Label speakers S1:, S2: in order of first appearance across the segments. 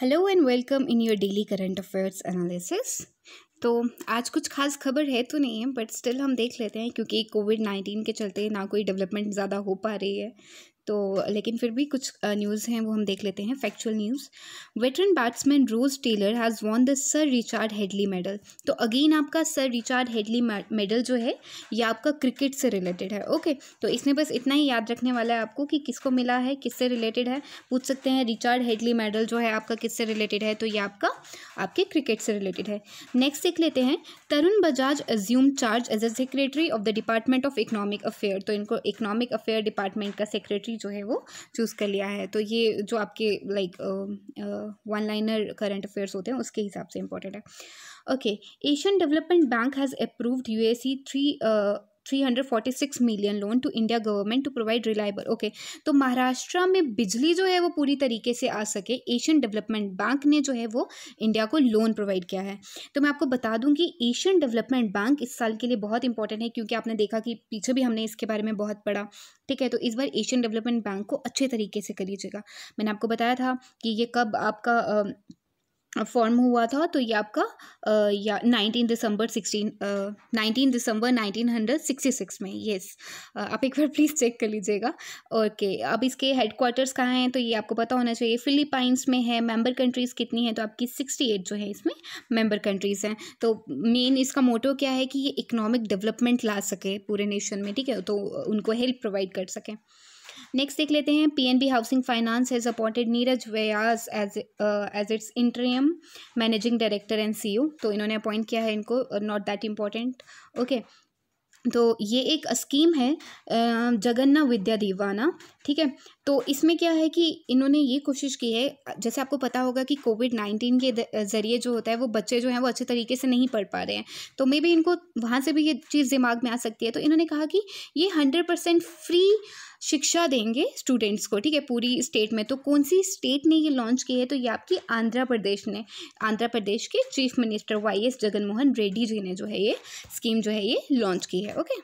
S1: hello and welcome in your daily current affairs analysis तो आज कुछ खास खबर है तो नहीं है बट स्टिल हम देख लेते हैं क्योंकि कोविड नाइन्टीन के चलते ना कोई डेवलपमेंट ज़्यादा हो पा रही है तो लेकिन फिर भी कुछ न्यूज़ हैं वो हम देख लेते हैं factual news veteran batsman Ross Taylor has won the Sir Richard Hadlee medal तो अगेन आपका सर रिचार्ड हेडली मेडल जो है ये आपका क्रिकेट से रिलेटेड है ओके तो इसमें बस इतना ही याद रखने वाला है आपको कि किसको मिला है किससे रिलेटेड है पूछ सकते हैं रिचार्ड हेडली मेडल जो है आपका किससे रिलेटेड है तो ये आपका आपके क्रिकेट से रिलेटेड है नेक्स्ट देख लेते हैं Tarun Bajaj assume charge as a secretary of the department of economic affair तो इनको इकोनॉमिक अफेयर डिपार्टमेंट का सेक्रेटरी जो है वो चूज़ कर लिया है तो ये जो आपके like one liner current affairs होते हैं उसके हिसाब से इंपॉर्टेंट है okay Asian Development Bank has approved USE three 346 million loan to India government to provide reliable okay तो महाराष्ट्र में बिजली जो है वो पूरी तरीके से आ सके एशियन डेवलपमेंट बैंक ने जो है वो इंडिया को लोन प्रोवाइड किया है तो मैं आपको बता दूं कि एशियन डेवलपमेंट बैंक इस साल के लिए बहुत इंपॉर्टेंट है क्योंकि आपने देखा कि पीछे भी हमने इसके बारे में बहुत पढ़ा ठीक है तो इस बार एशियन डेवलपमेंट बैंक को अच्छे तरीके से करिएगा मैंने आपको बताया था कि ये कब आपका फॉर्म हुआ था तो ये आपका आ, या nineteen December sixteen nineteen December nineteen hundred sixty six में येस आप एक बार प्लीज़ चेक कर लीजिएगा ओके अब इसके हेडक्वार्टर्स कहाँ हैं तो ये आपको पता होना चाहिए फिलीपाइंस में है मेंबर कंट्रीज़ कितनी हैं तो आपकी सिक्सटी एट जो है इसमें मेंबर कंट्रीज़ हैं तो मेन इसका मोटो क्या है कि ये इकनॉमिक डेवलपमेंट ला सके पूरे नेशन में ठीक है तो उनको हेल्प प्रोवाइड कर सकें नेक्स्ट देख लेते हैं PNB housing finance has appointed Neeraj Vyas as as its interim managing director and CEO तो इन्होंने अपॉइंट किया है इनको नॉट दैट इम्पॉर्टेंट ओके तो ये एक स्कीम है जगन्ना विद्या दीवाना ठीक है तो इसमें क्या है कि इन्होंने ये कोशिश की है जैसे आपको पता होगा कि कोविड नाइन्टीन के ज़रिए जो होता है वो बच्चे जो हैं वो अच्छे तरीके से नहीं पढ़ पा रहे हैं तो मे बी इनको वहाँ से भी ये चीज़ दिमाग में आ सकती है तो इन्होंने कहा कि ये हंड्रेड परसेंट फ्री शिक्षा देंगे स्टूडेंट्स को ठीक है पूरी स्टेट में तो कौन सी स्टेट ने ये लॉन्च की है तो ये आपकी आंध्र प्रदेश ने आंध्र प्रदेश के chief minister Y S Jaganmohan Reddy ji ने जो है ये स्कीम जो है ये लॉन्च की है okay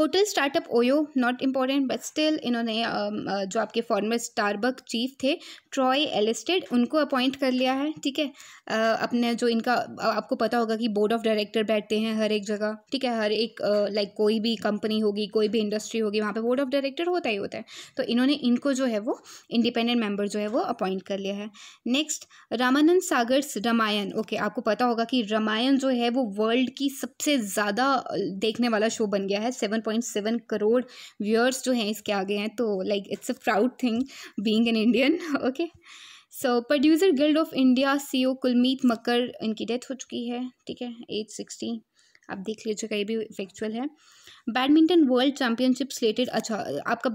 S1: hotel startup OYO not important but still इन्होंने um, uh, जो आपके फॉर्मर स्टारबक चीफ थे ट्रॉय एलिस्टेड उनको अपॉइंट कर लिया है ठीक है uh, अपने जो इनका uh, आपको पता होगा कि बोर्ड ऑफ डायरेक्टर बैठते हैं हर एक जगह ठीक है हर एक लाइक कोई भी कंपनी होगी कोई भी इंडस्ट्री होगी वहाँ पर बोर्ड ऑफ डायरेक्टर होता ही होता है तो इन्होंने इनको जो है वो इंडिपेंडेंट मेम्बर जो है वो अपॉइंट कर लिया है नेक्स्ट रामानंद सागर रामायण ओके आपको पता होगा कि रामायण जो है वो वर्ल्ड की सबसे ज़्यादा देखने वाला शो बन गया है seven point seven crore viewers जो हैं इसके आगे हैं तो like it's a proud thing being an Indian okay so producer guild of India C O Kulmeet Makkar इनकी डेथ हो चुकी है ठीक है एज सिक्सटी आप देख लीजिएगा ये भी फैक्चुअल है बैडमिंटन वर्ल्ड चैम्पियनशिप स्लेटेड अच्छा आपका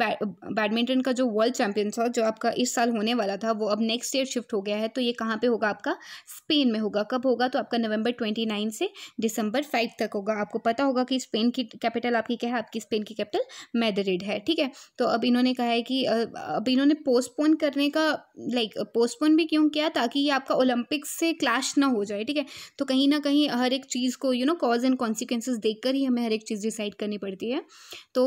S1: बैडमिंटन का जो वर्ल्ड चैम्पियन था जो आपका इस साल होने वाला था वो अब नेक्स्ट ईयर शिफ्ट हो गया है तो ये कहाँ पे होगा आपका स्पेन में होगा कब होगा तो आपका नवंबर ट्वेंटी नाइन से दिसंबर फाइव तक होगा आपको पता होगा कि स्पेन की कैपिटल आपकी क्या है आपकी स्पेन की कैपिटल मैदरिड है ठीक है तो अब इन्होंने कहा है कि अब इन्होंने पोस्टपोन करने का लाइक पोस्टपोन भी क्यों किया ताकि ये आपका ओलंपिक्स से क्लैश ना हो जाए ठीक है तो कहीं ना कहीं हर एक चीज़ को you know cause and consequences देखकर ही हमें हर एक चीज़ डिसाइड करनी पड़ती है तो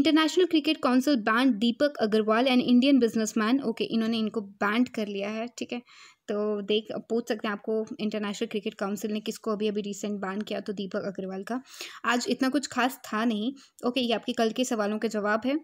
S1: International Cricket Council banned Deepak Agarwal and Indian businessman okay इन्होंने इनको बैंड कर लिया है ठीक है तो देख पूछ सकते हैं आपको इंटरनेशनल क्रिकेट काउंसिल ने किसको अभी अभी रिसेंट बैन किया तो दीपक अग्रवाल का आज इतना कुछ खास था नहीं ओके ये आपके कल के सवालों के जवाब है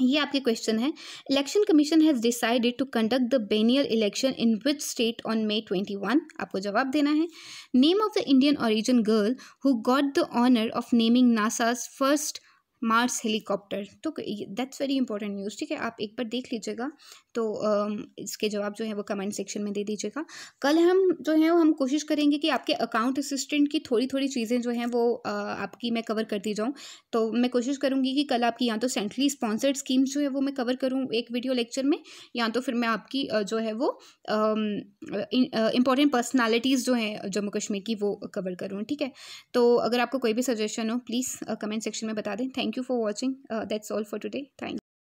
S1: ये आपके क्वेश्चन है election commission has decided to conduct the बेनियर election in which state on May twenty one आपको जवाब देना है name of the Indian origin girl who got the honour of naming NASA's first Mars helicopter so that's very important news ठीक है आप एक बार देख लीजिएगा तो इसके जवाब जो है वो कमेंट सेक्शन में दे दीजिएगा कल हम जो है वो हम कोशिश करेंगे कि आपके अकाउंट असिस्टेंट की थोड़ी थोड़ी चीज़ें जो हैं वो आपकी मैं कवर कर दी जाऊँ तो मैं कोशिश करूँगी कि कल आपकी या तो सेंट्रली स्पॉन्सर्ड स्कीम्स जो है वो मैं कवर करूँ एक वीडियो लेक्चर में या तो फिर मैं आपकी जो है वो इंपॉर्टेंट पर्सनैलिटीज़ जो हैं जम्मू कश्मीर की वो कवर करूँ ठीक है तो अगर आपको कोई भी सजेशन हो प्लीज़ कमेंट सेक्शन में बता दें thank thank you for watching uh, that's all for today thanks